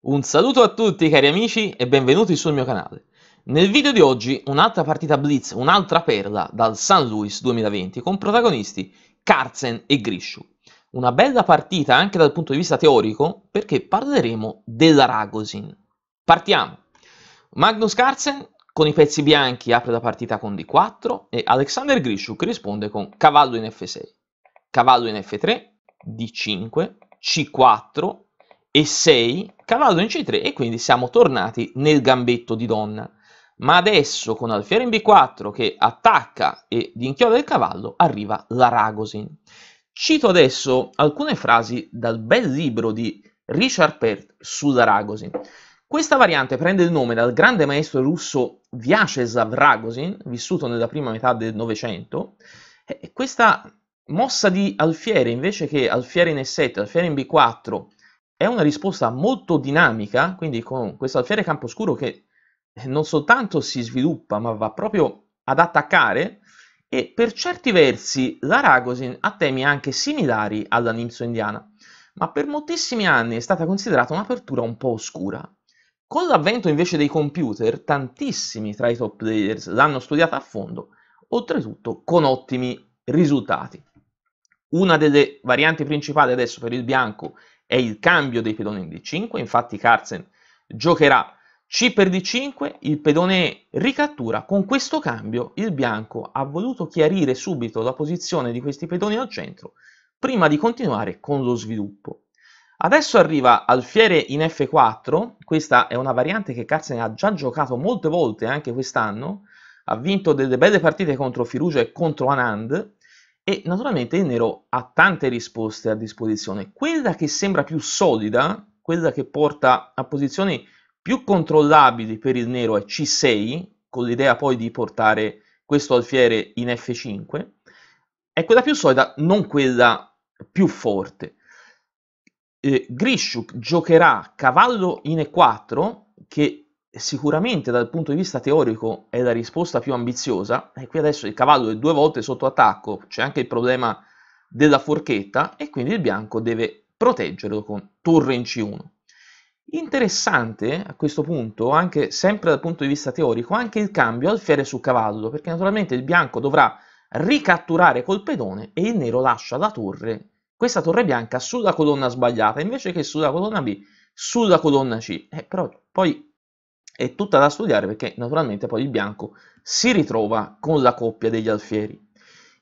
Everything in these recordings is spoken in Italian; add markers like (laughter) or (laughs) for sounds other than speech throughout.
Un saluto a tutti cari amici e benvenuti sul mio canale. Nel video di oggi un'altra partita blitz, un'altra perla dal San Luis 2020 con protagonisti Carzen e Grishu. Una bella partita anche dal punto di vista teorico perché parleremo della Ragosin. Partiamo! Magnus Carzen con i pezzi bianchi apre la partita con D4 e Alexander Grishuk risponde con cavallo in F6, cavallo in F3, D5, C4 e 6, cavallo in c3 e quindi siamo tornati nel gambetto di donna. Ma adesso con alfiere in b4 che attacca e inchioda il cavallo arriva la Ragosin. Cito adesso alcune frasi dal bel libro di Richard Pert sulla Ragosin. Questa variante prende il nome dal grande maestro russo Vyacheslav Ragosin, vissuto nella prima metà del Novecento. Questa mossa di alfiere, invece che alfiere in E7, alfiere in B4 è una risposta molto dinamica, quindi con questo alfiere campo scuro che eh, non soltanto si sviluppa, ma va proprio ad attaccare, e per certi versi la Ragosin ha temi anche similari alla Nimso indiana, ma per moltissimi anni è stata considerata un'apertura un po' oscura. Con l'avvento invece dei computer, tantissimi tra i top players l'hanno studiata a fondo, oltretutto con ottimi risultati. Una delle varianti principali adesso per il bianco è il cambio dei pedoni in D5, infatti Carlsen giocherà C per D5, il pedone ricattura, con questo cambio il bianco ha voluto chiarire subito la posizione di questi pedoni al centro prima di continuare con lo sviluppo. Adesso arriva alfiere in F4, questa è una variante che Carlsen ha già giocato molte volte anche quest'anno, ha vinto delle belle partite contro Firugia e contro Anand, e naturalmente il nero ha tante risposte a disposizione. Quella che sembra più solida, quella che porta a posizioni più controllabili per il nero è C6, con l'idea poi di portare questo alfiere in F5, è quella più solida, non quella più forte. Eh, Grishuk giocherà cavallo in E4, che sicuramente dal punto di vista teorico è la risposta più ambiziosa, e qui adesso il cavallo è due volte sotto attacco, c'è anche il problema della forchetta, e quindi il bianco deve proteggerlo con torre in C1. Interessante a questo punto, anche sempre dal punto di vista teorico, anche il cambio alfiere su cavallo, perché naturalmente il bianco dovrà ricatturare col pedone e il nero lascia la torre, questa torre bianca sulla colonna sbagliata, invece che sulla colonna B, sulla colonna C. Eh, però poi è tutta da studiare perché naturalmente poi il bianco si ritrova con la coppia degli alfieri.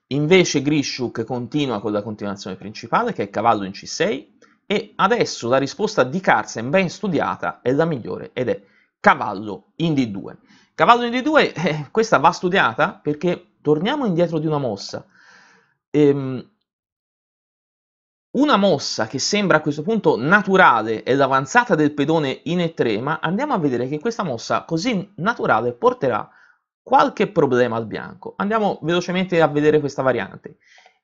Invece Grishuk continua con la continuazione principale che è cavallo in C6 e adesso la risposta di Carsen ben studiata è la migliore ed è cavallo in D2. Cavallo in D2 eh, questa va studiata perché torniamo indietro di una mossa. Ehm, una mossa che sembra a questo punto naturale è l'avanzata del pedone in E3, ma andiamo a vedere che questa mossa così naturale porterà qualche problema al bianco. Andiamo velocemente a vedere questa variante.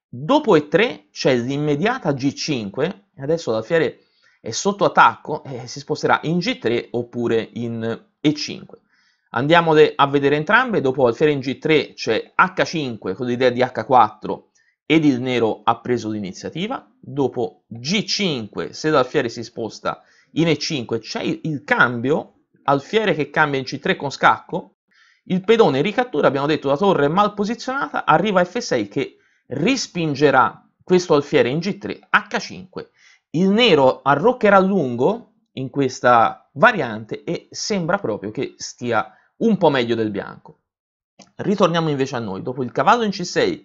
Dopo E3 c'è l'immediata G5, adesso l'alfiere è sotto attacco e si sposterà in G3 oppure in E5. Andiamole a vedere entrambe, dopo alfiere in G3 c'è H5 con l'idea di H4 ed il nero ha preso l'iniziativa, dopo G5 se l'alfiere si sposta in E5 c'è il cambio, alfiere che cambia in C3 con scacco, il pedone ricattura, abbiamo detto la torre è mal posizionata, arriva F6 che rispingerà questo alfiere in G3, H5, il nero arroccherà a lungo in questa variante e sembra proprio che stia un po' meglio del bianco. Ritorniamo invece a noi, dopo il cavallo in C6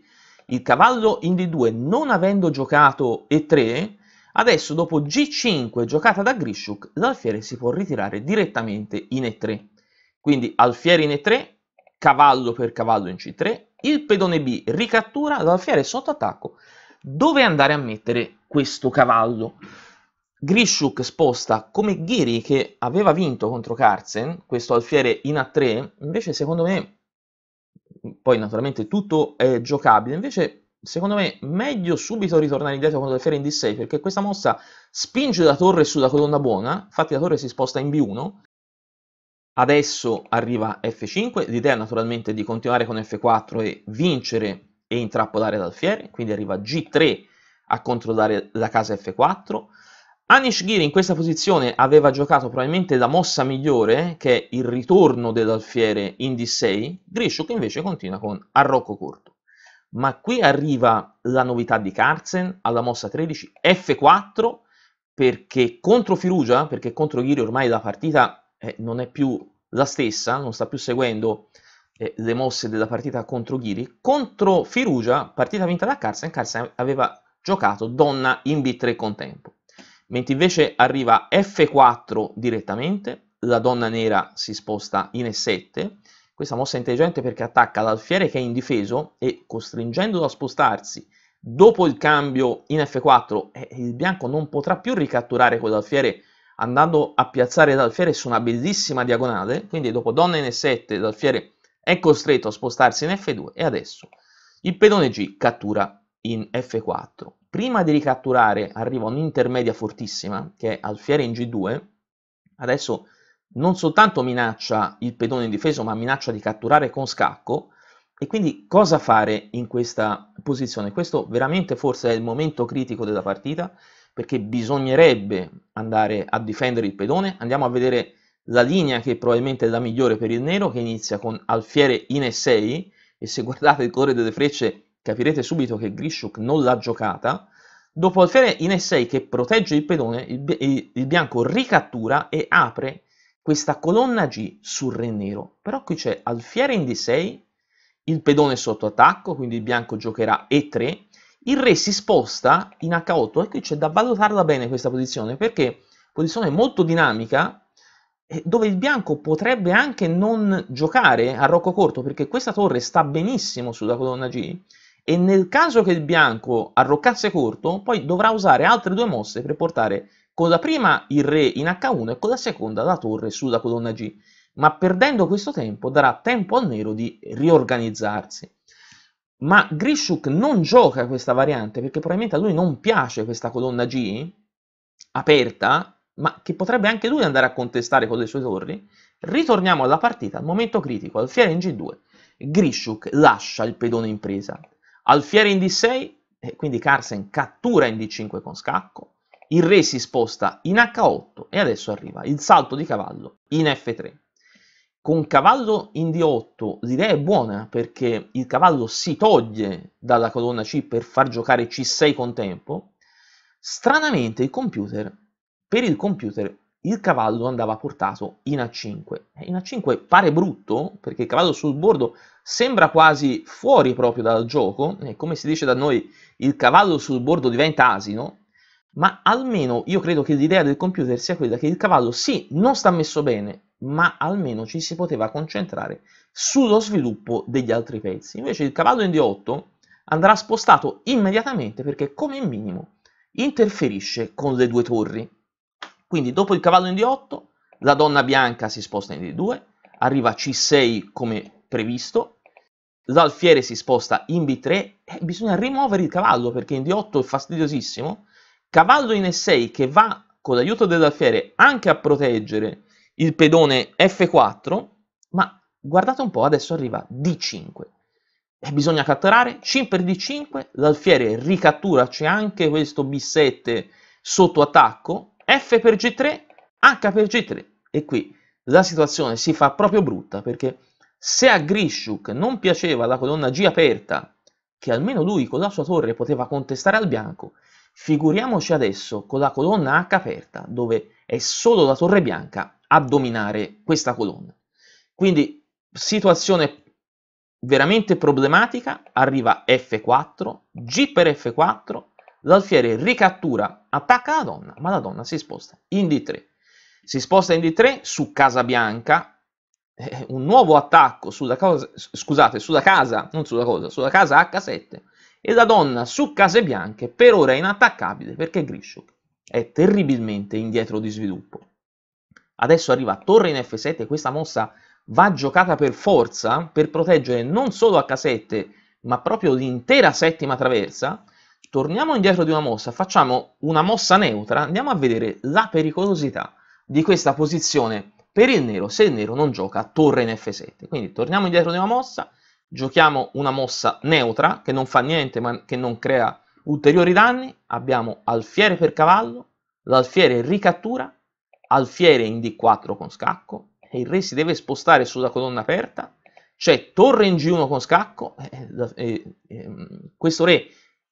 il cavallo in D2 non avendo giocato E3, adesso dopo G5 giocata da Grishuk, l'alfiere si può ritirare direttamente in E3. Quindi alfiere in E3, cavallo per cavallo in C3, il pedone B ricattura, l'alfiere sotto attacco, dove andare a mettere questo cavallo? Grishuk sposta come Giri che aveva vinto contro Carlsen, questo alfiere in A3, invece secondo me poi naturalmente tutto è giocabile, invece secondo me meglio subito ritornare indietro con Teferi in D6 perché questa mossa spinge la torre sulla colonna buona, infatti la torre si sposta in B1, adesso arriva F5, l'idea naturalmente è di continuare con F4 e vincere e intrappolare l'alfiere, quindi arriva G3 a controllare la casa F4, Anish Ghiri in questa posizione aveva giocato probabilmente la mossa migliore, che è il ritorno dell'alfiere in D6, Grishuk invece continua con arrocco corto. Ma qui arriva la novità di Carzen alla mossa 13, F4, perché contro Firugia, perché contro Ghiri ormai la partita eh, non è più la stessa, non sta più seguendo eh, le mosse della partita contro Ghiri, contro Firugia, partita vinta da Carzen, Carzen aveva giocato donna in B3 con tempo mentre invece arriva F4 direttamente, la donna nera si sposta in E7, questa mossa è intelligente perché attacca l'alfiere che è indifeso e costringendolo a spostarsi dopo il cambio in F4 eh, il bianco non potrà più ricatturare quell'alfiere andando a piazzare l'alfiere su una bellissima diagonale, quindi dopo donna in E7 l'alfiere è costretto a spostarsi in F2 e adesso il pedone G cattura in f4. Prima di ricatturare arriva un'intermedia fortissima che è alfiere in g2, adesso non soltanto minaccia il pedone difeso, ma minaccia di catturare con scacco e quindi cosa fare in questa posizione? Questo veramente forse è il momento critico della partita perché bisognerebbe andare a difendere il pedone, andiamo a vedere la linea che probabilmente è la migliore per il nero che inizia con alfiere in e6 e se guardate il colore delle frecce capirete subito che Grishuk non l'ha giocata. Dopo alfiere in E6 che protegge il pedone, il, il bianco ricattura e apre questa colonna G sul re nero. Però qui c'è alfiere in D6, il pedone sotto attacco, quindi il bianco giocherà E3, il re si sposta in H8 e qui c'è da valutarla bene questa posizione perché posizione molto dinamica dove il bianco potrebbe anche non giocare a rocco corto perché questa torre sta benissimo sulla colonna G e nel caso che il bianco arroccasse corto, poi dovrà usare altre due mosse per portare con la prima il re in H1 e con la seconda la torre sulla colonna G, ma perdendo questo tempo darà tempo al nero di riorganizzarsi. Ma Grishuk non gioca questa variante perché probabilmente a lui non piace questa colonna G aperta, ma che potrebbe anche lui andare a contestare con le sue torri. Ritorniamo alla partita al momento critico, al fiere in G2. Grishuk lascia il pedone in presa, Alfiere in D6, e eh, quindi Carsen cattura in D5 con scacco, il re si sposta in H8 e adesso arriva il salto di cavallo in F3. Con cavallo in D8 l'idea è buona perché il cavallo si toglie dalla colonna C per far giocare C6 con tempo. Stranamente il computer, per il computer il cavallo andava portato in A5. Eh, in A5 pare brutto perché il cavallo sul bordo sembra quasi fuori proprio dal gioco, e eh, come si dice da noi il cavallo sul bordo diventa asino, ma almeno io credo che l'idea del computer sia quella che il cavallo sì, non sta messo bene, ma almeno ci si poteva concentrare sullo sviluppo degli altri pezzi. Invece il cavallo in D8 andrà spostato immediatamente perché come minimo interferisce con le due torri quindi dopo il cavallo in D8, la donna bianca si sposta in D2, arriva a C6 come previsto, l'alfiere si sposta in B3 e bisogna rimuovere il cavallo perché in D8 è fastidiosissimo. Cavallo in E6 che va con l'aiuto dell'alfiere anche a proteggere il pedone F4, ma guardate un po', adesso arriva D5. E bisogna catturare C per D5, l'alfiere ricattura, c'è anche questo B7 sotto attacco, F per G3, H per G3. E qui la situazione si fa proprio brutta perché se a Grishuk non piaceva la colonna G aperta, che almeno lui con la sua torre poteva contestare al bianco, figuriamoci adesso con la colonna H aperta, dove è solo la torre bianca a dominare questa colonna. Quindi situazione veramente problematica, arriva F4, G per F4, l'alfiere ricattura, attacca la donna, ma la donna si sposta in D3. Si sposta in D3 su Casa Bianca, eh, un nuovo attacco sulla cosa, scusate, sulla casa, non sulla cosa, sulla casa H7, e la donna su Case Bianche per ora è inattaccabile perché Grishuk è terribilmente indietro di sviluppo. Adesso arriva torre in F7 questa mossa va giocata per forza per proteggere non solo H7 ma proprio l'intera settima traversa torniamo indietro di una mossa, facciamo una mossa neutra, andiamo a vedere la pericolosità di questa posizione per il nero se il nero non gioca torre in f7. Quindi torniamo indietro di una mossa, giochiamo una mossa neutra che non fa niente ma che non crea ulteriori danni, abbiamo alfiere per cavallo, l'alfiere ricattura, alfiere in d4 con scacco, e il re si deve spostare sulla colonna aperta, c'è torre in g1 con scacco, e, e, e, questo re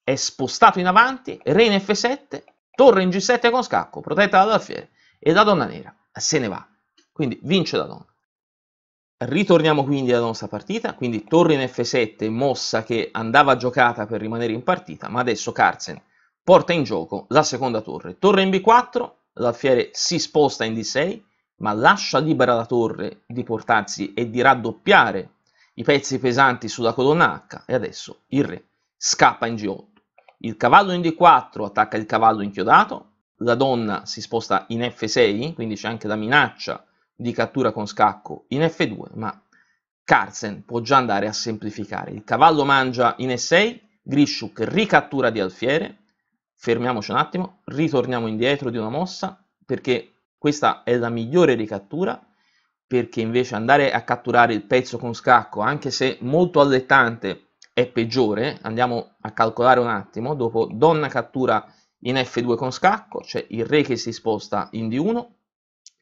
è spostato in avanti, re in F7, torre in G7 con scacco, protetta dall'alfiere e la donna nera se ne va. Quindi vince la donna. Ritorniamo quindi alla nostra partita, quindi torre in F7, mossa che andava giocata per rimanere in partita, ma adesso Carlsen porta in gioco la seconda torre. Torre in B4, l'alfiere si sposta in D6, ma lascia libera la torre di portarsi e di raddoppiare i pezzi pesanti sulla colonna H e adesso il re scappa in G8 il cavallo in D4 attacca il cavallo inchiodato, la donna si sposta in F6, quindi c'è anche la minaccia di cattura con scacco in F2, ma Carlsen può già andare a semplificare. Il cavallo mangia in E6, Grishuk ricattura di alfiere, fermiamoci un attimo, ritorniamo indietro di una mossa, perché questa è la migliore ricattura, perché invece andare a catturare il pezzo con scacco, anche se molto allettante, è peggiore, andiamo a calcolare un attimo, dopo donna cattura in F2 con scacco, cioè il re che si sposta in D1,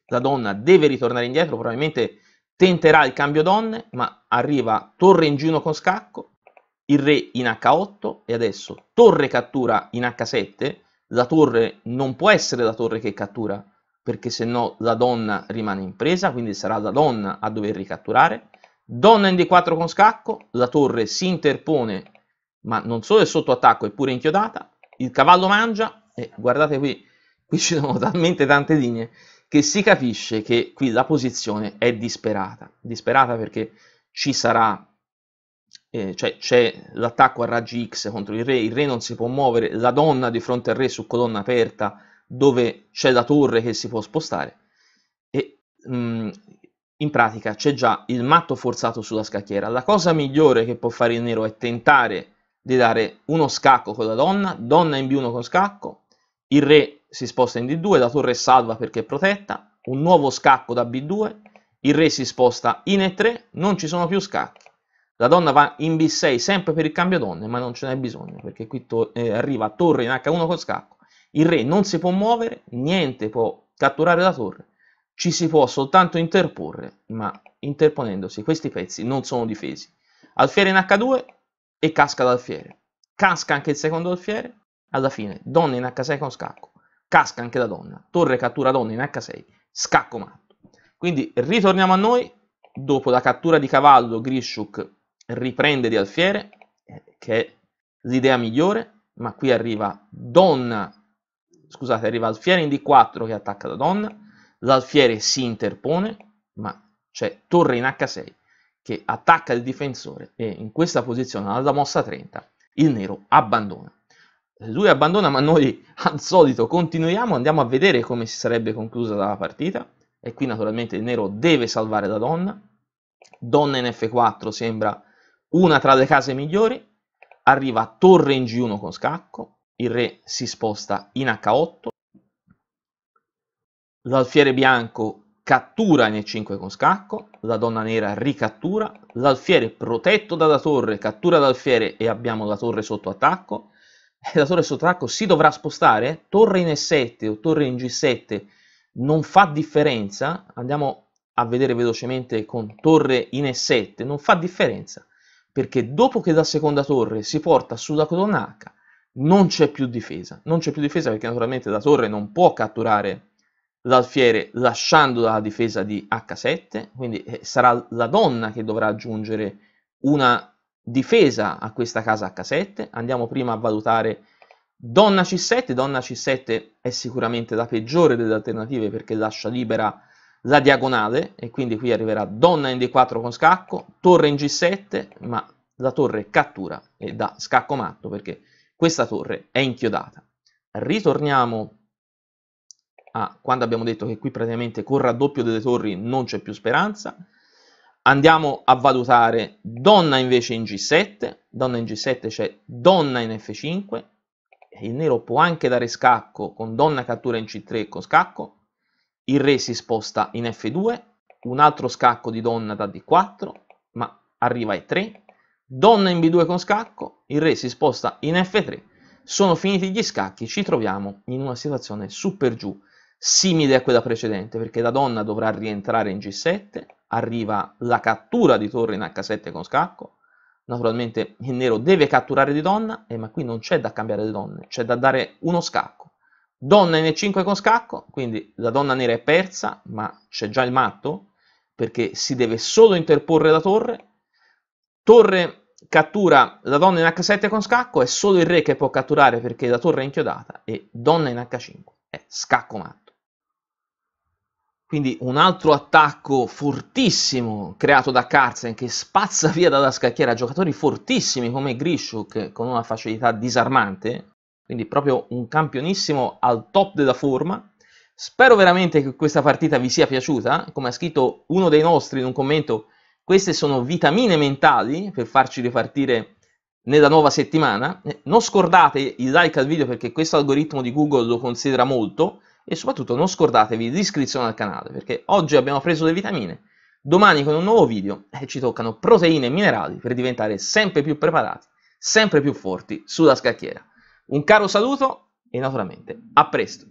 la donna deve ritornare indietro, probabilmente tenterà il cambio donne, ma arriva torre in G1 con scacco, il re in H8 e adesso torre cattura in H7, la torre non può essere la torre che cattura, perché se no la donna rimane in presa, quindi sarà la donna a dover ricatturare, Donna in D4 con scacco, la torre si interpone, ma non solo è sotto attacco, è pure inchiodata, il cavallo mangia, e guardate qui, (laughs) qui ci sono talmente tante linee, che si capisce che qui la posizione è disperata, disperata perché ci sarà, eh, cioè c'è l'attacco a raggi X contro il re, il re non si può muovere, la donna di fronte al re su colonna aperta, dove c'è la torre che si può spostare, e mh, mm, in pratica c'è già il matto forzato sulla scacchiera. La cosa migliore che può fare il nero è tentare di dare uno scacco con la donna, donna in B1 con scacco, il re si sposta in D2, la torre è salva perché è protetta, un nuovo scacco da B2, il re si sposta in E3, non ci sono più scacchi. La donna va in B6 sempre per il cambio donne, ma non ce n'è bisogno perché qui to eh, arriva torre in H1 con scacco. Il re non si può muovere, niente può catturare la torre ci si può soltanto interporre, ma interponendosi questi pezzi non sono difesi. Alfiere in H2 e casca l'alfiere. Casca anche il secondo alfiere, alla fine donna in H6 con scacco, casca anche la donna, torre cattura donna in H6, scacco matto. Quindi ritorniamo a noi, dopo la cattura di cavallo Grishuk riprende di alfiere, eh, che è l'idea migliore, ma qui arriva donna, scusate, arriva alfiere in D4 che attacca la donna, l'alfiere si interpone, ma c'è torre in H6 che attacca il difensore e in questa posizione alla mossa 30 il nero abbandona. Lui abbandona ma noi (laughs) al solito continuiamo, andiamo a vedere come si sarebbe conclusa la partita e qui naturalmente il nero deve salvare la donna. Donna in F4 sembra una tra le case migliori, arriva torre in G1 con scacco, il re si sposta in H8, l'alfiere bianco cattura in e5 con scacco, la donna nera ricattura, l'alfiere protetto dalla torre cattura l'alfiere e abbiamo la torre sotto attacco, e la torre sotto attacco si dovrà spostare, torre in e7 o torre in g7 non fa differenza, andiamo a vedere velocemente con torre in e7, non fa differenza, perché dopo che la seconda torre si porta sulla colonna h non c'è più difesa, non c'è più difesa perché naturalmente la torre non può catturare l'alfiere lasciando la difesa di H7, quindi eh, sarà la donna che dovrà aggiungere una difesa a questa casa H7. Andiamo prima a valutare donna C7, donna C7 è sicuramente la peggiore delle alternative perché lascia libera la diagonale e quindi qui arriverà donna in D4 con scacco, torre in G7, ma la torre cattura e dà scacco matto perché questa torre è inchiodata. Ritorniamo a quando abbiamo detto che qui praticamente con il raddoppio delle torri non c'è più speranza. Andiamo a valutare donna invece in G7, donna in G7 c'è donna in F5, il nero può anche dare scacco con donna cattura in C3 con scacco, il re si sposta in F2, un altro scacco di donna da D4, ma arriva a E3, donna in B2 con scacco, il re si sposta in F3, sono finiti gli scacchi, ci troviamo in una situazione super giù simile a quella precedente, perché la donna dovrà rientrare in G7, arriva la cattura di torre in H7 con scacco, naturalmente il nero deve catturare di donna, eh, ma qui non c'è da cambiare le donne, c'è da dare uno scacco. Donna in E5 con scacco, quindi la donna nera è persa, ma c'è già il matto, perché si deve solo interporre la torre. Torre cattura la donna in H7 con scacco, è solo il re che può catturare perché la torre è inchiodata, e donna in H5 è scacco matto. Quindi un altro attacco fortissimo creato da Carzen che spazza via dalla scacchiera giocatori fortissimi come Grishuk con una facilità disarmante. Quindi proprio un campionissimo al top della forma. Spero veramente che questa partita vi sia piaciuta. Come ha scritto uno dei nostri in un commento, queste sono vitamine mentali per farci ripartire nella nuova settimana. Non scordate il like al video perché questo algoritmo di Google lo considera molto e soprattutto non scordatevi di l'iscrizione al canale perché oggi abbiamo preso le vitamine, domani con un nuovo video eh, ci toccano proteine e minerali per diventare sempre più preparati, sempre più forti sulla scacchiera. Un caro saluto e naturalmente a presto!